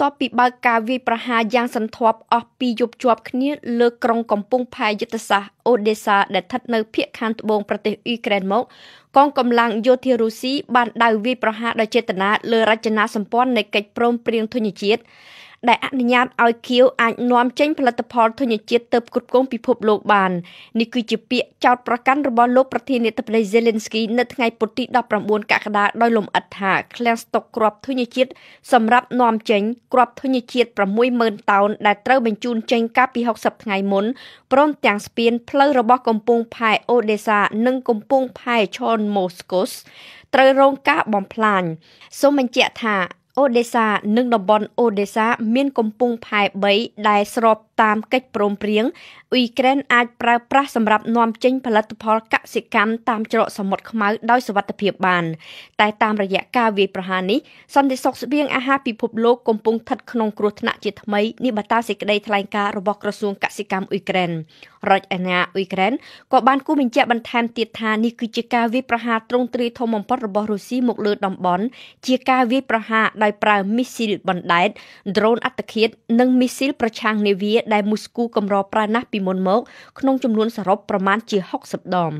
បន្ទាប់ពីបើកការវាយប្រហារយ៉ាងសន្ធប់អស់ពីយប់ជាប់គ្នាលើក្រុងកំពង់ផែយុទ្ធសាស្ត្រអូដេសាដែលស្ថិតនៅភាគខាងត្បូងប្រទេសអ៊ុយក្រែនមកកងកម្លាំងយោធារុស្ស៊ីបានដៅវាយប្រហារដោយចេតនាលើរចនាសម្ព័ន្ធនៃកិច្ចព្រមព្រៀងធញ្ញជាតិដែលអនុញ្ញាតឲ្យគៀវអាចនាំចេញផលិតផលធញ្ញជាតិទៅគ្រប់គ្រងពិភពលោកបាននេះគឺជាពាក្យចោទប្រកាន់របស់លោកប្រធានាធិបតី Zelensky នៅថ្ងៃពុធទី19កក្កដាដោយលំអិតថាឃ្លាំងស្តុកគ្រាប់ធញ្ញជាតិសម្រាប់នាំចេញគ្រាប់ធញ្ញជាតិ60000តោនដែលត្រូវបញ្ជូនចេញកាលពី60ថ្ងៃមុនព្រមទាំងស្ពានផ្លូវរបស់កំពង់ផែអូដេសានិងកំពង់ផែឆនម៉ូស្កូសត្រូវរងការបំផ្លាញសូមបញ្ជាក់ថាអូដេសានិងតំបន់អូដេសាមានកំពង់ផែ3ដែលស្រប តាមកិច្ចព្រមព្រៀងអ៊ុយក្រែនអាចប្រើប្រាស់សម្រាប់នាំចេញផលិតផលកសិកម្មតាមច្រកសមុទ្រខ្មៅដោយសុវត្ថិភាពបាន តែតាមរយៈការវាយប្រហារនេះសន្តិសុខស្បៀងអាហារពិភពលោកកំពុងស្ថិតក្នុងគ្រោះថ្នាក់ជាថ្មីនេះបើតាសេចក្តីថ្លែងការណ៍របស់ក្រសួងកសិកម្មអ៊ុយក្រែនរដ្ឋអាណាអ៊ុយក្រែនក៏បានគូបញ្ជាក់បន្ថែមទៀតថានេះគឺជាការវាយប្រហារទ្រង់ទ្រាយធំបំផុតរបស់រុស្ស៊ីមកលើតំបន់ជាការវាយប្រហារដោយប្រើមីស៊ីលបណ្ដែត drone អត្តឃាតនិងមីស៊ីលប្រឆាំងនាវាដែលមូស្គូកម្រប្រើណាស់ពីមុនមក ក្នុងចំនួនសរុបប្រមាណជា60ដុំ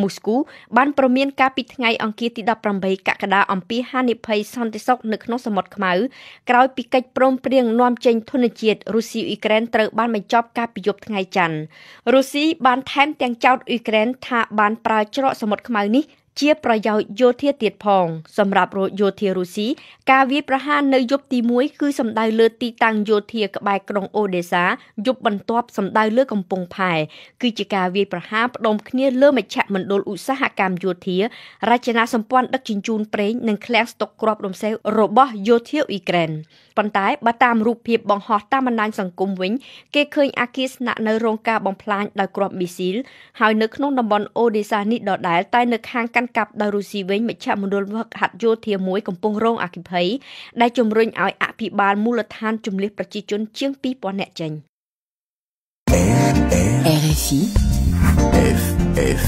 មូស្គូបានប្រមានការពីថ្ងៃអង្គារទី18កក្កដាអំពីហានិភ័យសន្តិសុខនៅក្នុងសមុទ្រខ្មៅក្រោយពីកិច្ចព្រមព្រៀងនាំចេញធនជាតិរុស្ស៊ីអ៊ុយក្រែនត្រូវបានបញ្ចប់ការពីយប់ថ្ងៃច័ន្ទរុស្ស៊ីបានថែមទាំងចោទអ៊ុយក្រែនថាបានប្រើច្រកសមុទ្រខ្មៅនេះជាប្រយោជន៍យោធាទៀតផង សម្រាប់រយោធារុស្ស៊ីការវាយប្រហារនៅយប់ទី1គឺសំដៅលើ ទីតាំងយោធាក្បែរក្រុងអូដេសាយប់បន្ទាប់សំដៅលើកំពង់ផែគឺជាការវាយប្រហារផ្ដុំគ្នាលើមជ្ឈមណ្ឌលឧស្សាហកម្មយោធារចនាសម្ព័ន្ធដឹកជញ្ជូនប្រេងនិងឃ្លាំងស្តុកគ្រាប់រំសេវរបស់យោធាអ៊ុយក្រែនប៉ុន្តែបើតាមរូបភាពបង្ហោះតាមបណ្ដាញសង្គមវិញ គេឃើញអាគារស្នាក់នៅរោងការបំផ្លាញដោយគ្រាប់មីស៊ីលហើយនៅក្នុងតំបន់អូដេសានេះដដែលតែនៅខាងកកាន់កាប់ដោយរុស្ស៊ីវិញមជ្ឈមណ្ឌលវឹកហាត់យោធាមួយកំពុងរងអគិភ័យដែលជំរុញឲ្យអភិបាលមូលដ្ឋានជំនះប្រជាជនជាង2000នាក់ចេញ RFI FF